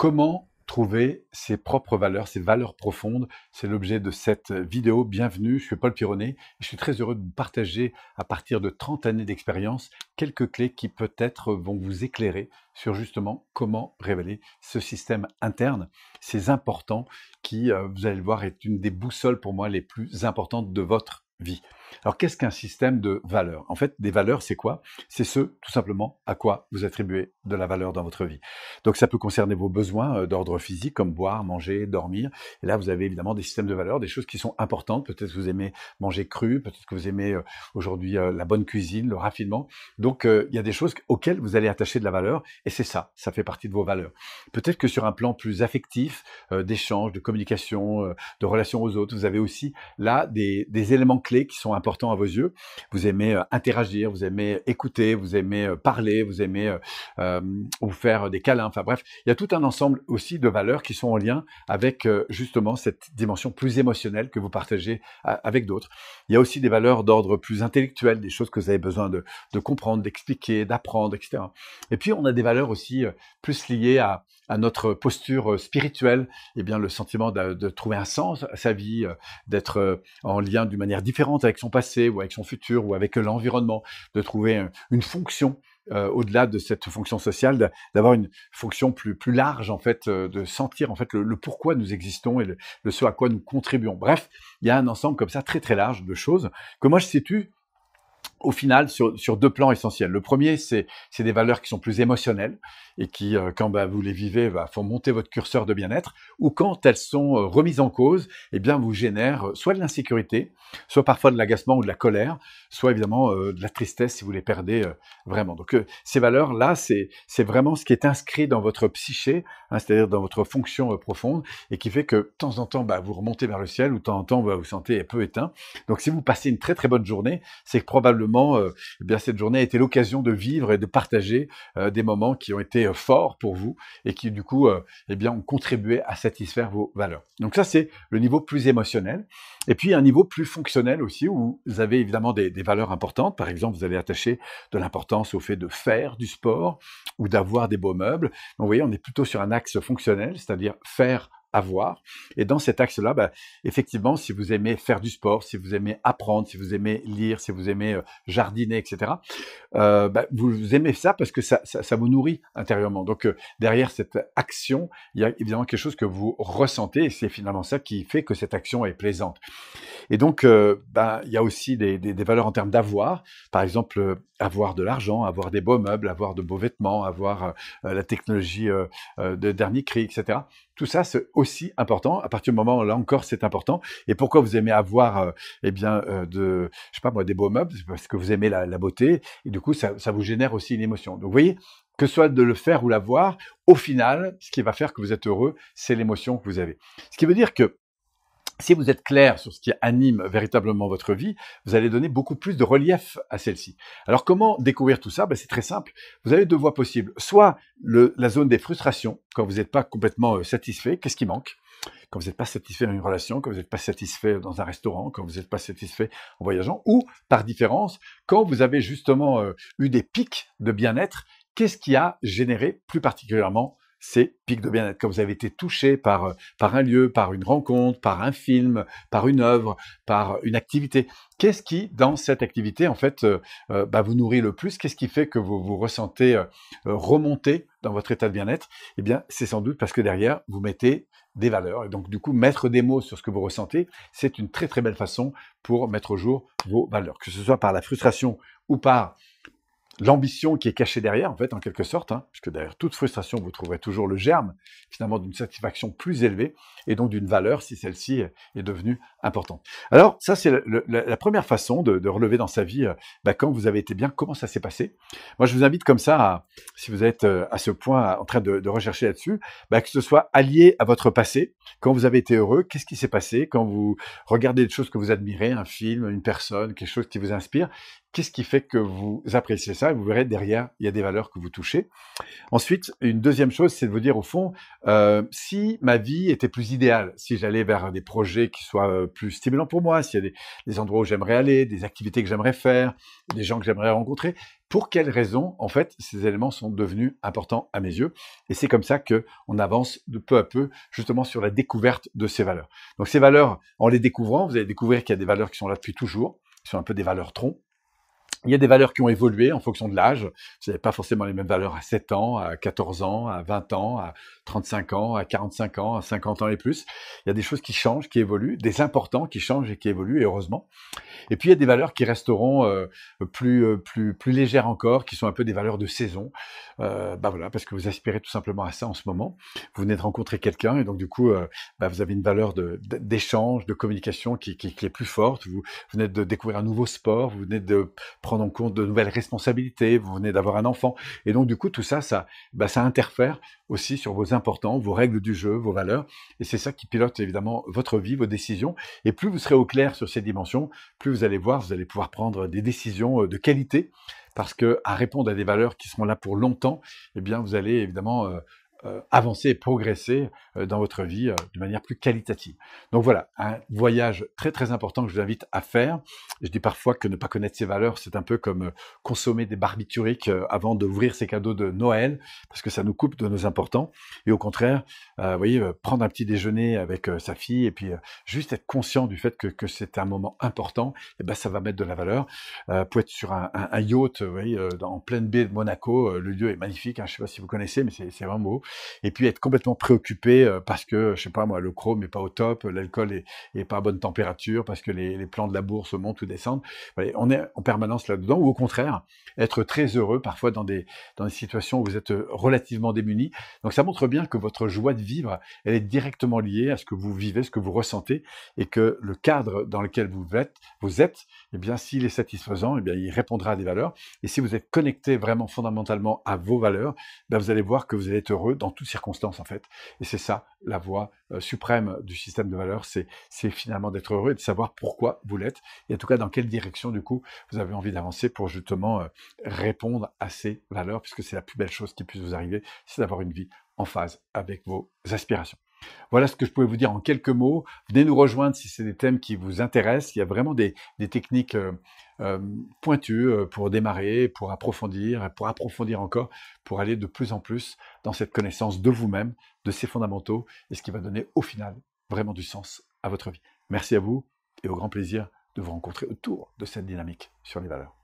Comment trouver ses propres valeurs, ses valeurs profondes C'est l'objet de cette vidéo. Bienvenue, je suis Paul Pironnet je suis très heureux de vous partager, à partir de 30 années d'expérience, quelques clés qui peut-être vont vous éclairer sur justement comment révéler ce système interne, ces importants qui, euh, vous allez le voir, est une des boussoles pour moi les plus importantes de votre vie. Alors qu'est-ce qu'un système de valeurs En fait, des valeurs, c'est quoi C'est ce, tout simplement, à quoi vous attribuez de la valeur dans votre vie. Donc ça peut concerner vos besoins euh, d'ordre physique, comme boire, manger, dormir. Et là, vous avez évidemment des systèmes de valeurs, des choses qui sont importantes. Peut-être que vous aimez manger cru, peut-être que vous aimez euh, aujourd'hui euh, la bonne cuisine, le raffinement. Donc il y a des choses auxquelles vous allez attacher de la valeur, et c'est ça, ça fait partie de vos valeurs. Peut-être que sur un plan plus affectif, d'échange, de communication, de relation aux autres, vous avez aussi là des, des éléments clés qui sont important à vos yeux. Vous aimez euh, interagir, vous aimez écouter, vous aimez euh, parler, vous aimez euh, vous faire des câlins. Enfin bref, il y a tout un ensemble aussi de valeurs qui sont en lien avec justement cette dimension plus émotionnelle que vous partagez avec d'autres. Il y a aussi des valeurs d'ordre plus intellectuel, des choses que vous avez besoin de, de comprendre, d'expliquer, d'apprendre, etc. Et puis on a des valeurs aussi plus liées à à notre posture euh, spirituelle, eh bien, le sentiment de, trouver un sens à sa vie, euh, d'être euh, en lien d'une manière différente avec son passé ou avec son futur ou avec l'environnement, de trouver une fonction au-delà de cette fonction sociale, d'avoir une fonction plus, plus large, en fait, de sentir en fait le, pourquoi nous existons et ce à quoi nous contribuons. Bref, il y a un ensemble comme ça très très large de choses que moi je situe au final sur, deux plans essentiels. Le premier, c'est des valeurs qui sont plus émotionnelles et qui, euh, quand bah, vous les vivez, bah, font monter votre curseur de bien-être, ou quand elles sont euh, remises en cause, eh bien, vous génèrent euh, soit de l'insécurité, soit parfois de l'agacement ou de la colère, soit évidemment de la tristesse si vous les perdez vraiment. Donc ces valeurs-là, c'est vraiment ce qui est inscrit dans votre psyché, hein, c'est-à-dire dans votre fonction profonde, et qui fait que de temps en temps, bah, vous remontez vers le ciel, ou de temps en temps, vous vous sentez un peu éteint. Donc si vous passez une très très bonne journée, c'est probablement euh, eh bien, cette journée a été l'occasion de vivre et de partager euh, des moments qui ont été euh, forts pour vous et qui, du coup, eh bien, ont contribué à satisfaire vos valeurs. Donc ça, c'est le niveau plus émotionnel. Et puis, un niveau plus fonctionnel aussi, où vous avez évidemment des, des valeurs importantes. Par exemple, vous allez attacher de l'importance au fait de faire du sport ou d'avoir des beaux meubles. Donc, vous voyez, on est plutôt sur un axe fonctionnel, c'est-à-dire faire avoir. Et dans cet axe-là, bah, effectivement, si vous aimez faire du sport, si vous aimez apprendre, si vous aimez lire, si vous aimez euh, jardiner, etc., euh, bah, vous aimez ça parce que ça, vous nourrit intérieurement. Donc euh, derrière cette action, il y a évidemment quelque chose que vous ressentez et c'est finalement ça qui fait que cette action est plaisante. Et donc, bah, il y a aussi des, des valeurs en termes d'avoir. Par exemple, avoir de l'argent, avoir des beaux meubles, avoir de beaux vêtements, avoir la technologie de dernier cri, etc. Tout ça, c'est aussi important. À partir du moment là encore c'est important. Et pourquoi vous aimez avoir, euh, eh bien, euh, de, je sais pas moi, des beaux meubles, parce que vous aimez la, beauté. Et du coup, ça, ça, vous génère aussi une émotion. Donc, vous voyez, que soit de le faire ou l'avoir, au final, ce qui va faire que vous êtes heureux, c'est l'émotion que vous avez. Ce qui veut dire que si vous êtes clair sur ce qui anime véritablement votre vie, vous allez donner beaucoup plus de relief à celle-ci. Alors comment découvrir tout ça ben, C'est très simple. Vous avez deux voies possibles. Soit la zone des frustrations, quand vous n'êtes pas complètement euh, satisfait, qu'est-ce qui manque quand vous n'êtes pas satisfait dans une relation, quand vous n'êtes pas satisfait dans un restaurant, quand vous n'êtes pas satisfait en voyageant, ou par différence, quand vous avez justement euh, eu des pics de bien-être, qu'est-ce qui a généré plus particulièrement c'est pic de bien-être. Quand vous avez été touché euh, par, un lieu, par une rencontre, par un film, par une œuvre, par une activité, qu'est-ce qui, dans cette activité, en fait, euh, euh, bah, vous nourrit le plus Qu'est-ce qui fait que vous vous ressentez remonté dans votre état de bien-être Eh bien, c'est sans doute parce que derrière, vous mettez des valeurs. Et donc, du coup, mettre des mots sur ce que vous ressentez, c'est une très très belle façon pour mettre au jour vos valeurs. Que ce soit par la frustration ou par l'ambition qui est cachée derrière, en fait, en quelque sorte, hein, puisque derrière toute frustration, vous trouverez toujours le germe, finalement, d'une satisfaction plus élevée et donc d'une valeur si celle-ci est devenue importante. Alors, ça, c'est la, première façon de, relever dans sa vie, euh, bah, quand vous avez été bien, comment ça s'est passé. Moi, je vous invite comme ça, si vous êtes euh, à ce point en train de, rechercher là-dessus, bah, que ce soit allié à votre passé. Quand vous avez été heureux, qu'est-ce qui s'est passé Quand vous regardez des choses que vous admirez, un film, une personne, quelque chose qui vous inspire, Qu'est-ce qui fait que vous appréciez ça Et vous verrez derrière, il y a des valeurs que vous touchez. Ensuite, une deuxième chose, c'est de vous dire au fond, euh, si ma vie était plus idéale, si j'allais vers des projets qui soient euh, plus stimulants pour moi, s'il y a des, endroits où j'aimerais aller, des activités que j'aimerais faire, des gens que j'aimerais rencontrer, pour quelles raisons, en fait, ces éléments sont devenus importants à mes yeux. Et c'est comme ça que on avance de peu à peu, justement, sur la découverte de ces valeurs. Donc, ces valeurs, en les découvrant, vous allez découvrir qu'il y a des valeurs qui sont là depuis toujours, qui sont un peu des valeurs troncs, il y a des valeurs qui ont évolué en fonction de l'âge. Vous n'avez pas forcément les mêmes valeurs à 7 ans, à 14 ans, à 20 ans, à 35 ans, à 45 ans, à 50 ans et plus. Il y a des choses qui changent, qui évoluent, des importants qui changent et qui évoluent, et heureusement. Et puis il y a des valeurs qui resteront euh, plus, euh, plus, plus légères encore, qui sont un peu des valeurs de saison. Euh, bah voilà, parce que vous aspirez tout simplement à ça en ce moment. Vous venez de rencontrer quelqu'un et donc du coup, bah, vous avez une valeur d'échange, de, communication qui, est plus forte. Vous, venez de découvrir un nouveau sport, vous venez de prendre en compte de nouvelles responsabilités, vous venez d'avoir un enfant. Et donc du coup, tout ça, ça, bah, ça interfère aussi sur vos importants, vos règles du jeu, vos valeurs. Et c'est ça qui pilote évidemment votre vie, vos décisions. Et plus vous serez au clair sur ces dimensions, plus vous allez voir, vous allez pouvoir prendre des décisions euh, de qualité parce que à répondre à des valeurs qui seront là pour longtemps, eh bien, vous allez évidemment euh, euh, avancer et progresser euh, dans votre vie euh, de manière plus qualitative. Donc voilà, un voyage très très important que je vous invite à faire. Je dis parfois que ne pas connaître ses valeurs, c'est un peu comme consommer des barbituriques avant d'ouvrir ses cadeaux de Noël, parce que ça nous coupe de nos importants. Et au contraire, vous voyez, prendre un petit déjeuner avec sa fille et puis juste être conscient du fait que, c'est un moment important, et eh ben ça va mettre de la valeur. Vous être sur un, yacht, vous voyez, en pleine baie de Monaco, le lieu est magnifique, hein. je ne sais pas si vous connaissez, mais c'est vraiment beau et puis être complètement préoccupé euh, parce que, je sais pas moi, le chrome n'est pas au top, l'alcool est, pas à bonne température, parce que les, les plans de la bourse montent ou descendent. on est en permanence là-dedans, ou au contraire, être très heureux parfois dans des, dans des situations où vous êtes euh, relativement démunis. Donc ça montre bien que votre joie de vivre, elle est directement liée à ce que vous vivez, ce que vous ressentez, et que le cadre dans lequel vous êtes, vous êtes eh bien, s'il est satisfaisant, eh bien, il répondra à des valeurs. Et si vous êtes connecté vraiment fondamentalement à vos valeurs, ben, vous allez voir que vous allez être heureux dans toutes circonstances en fait. Et c'est ça la voie euh, suprême du système de valeurs, c'est finalement d'être heureux et de savoir pourquoi vous l'êtes, et en tout cas dans quelle direction du coup vous avez envie d'avancer pour justement euh, répondre à ces valeurs, puisque c'est la plus belle chose qui puisse vous arriver, c'est d'avoir une vie en phase avec vos aspirations. Voilà ce que je pouvais vous dire en quelques mots. Venez nous rejoindre si c'est des thèmes qui vous intéressent. Il y a vraiment des, techniques euh, euh, pointues euh, pour démarrer, pour approfondir, pour approfondir encore, pour aller de plus en plus dans cette connaissance de vous-même, de ses fondamentaux, et ce qui va donner au final vraiment du sens à votre vie. Merci à vous et au grand plaisir de vous rencontrer autour de cette dynamique sur les valeurs.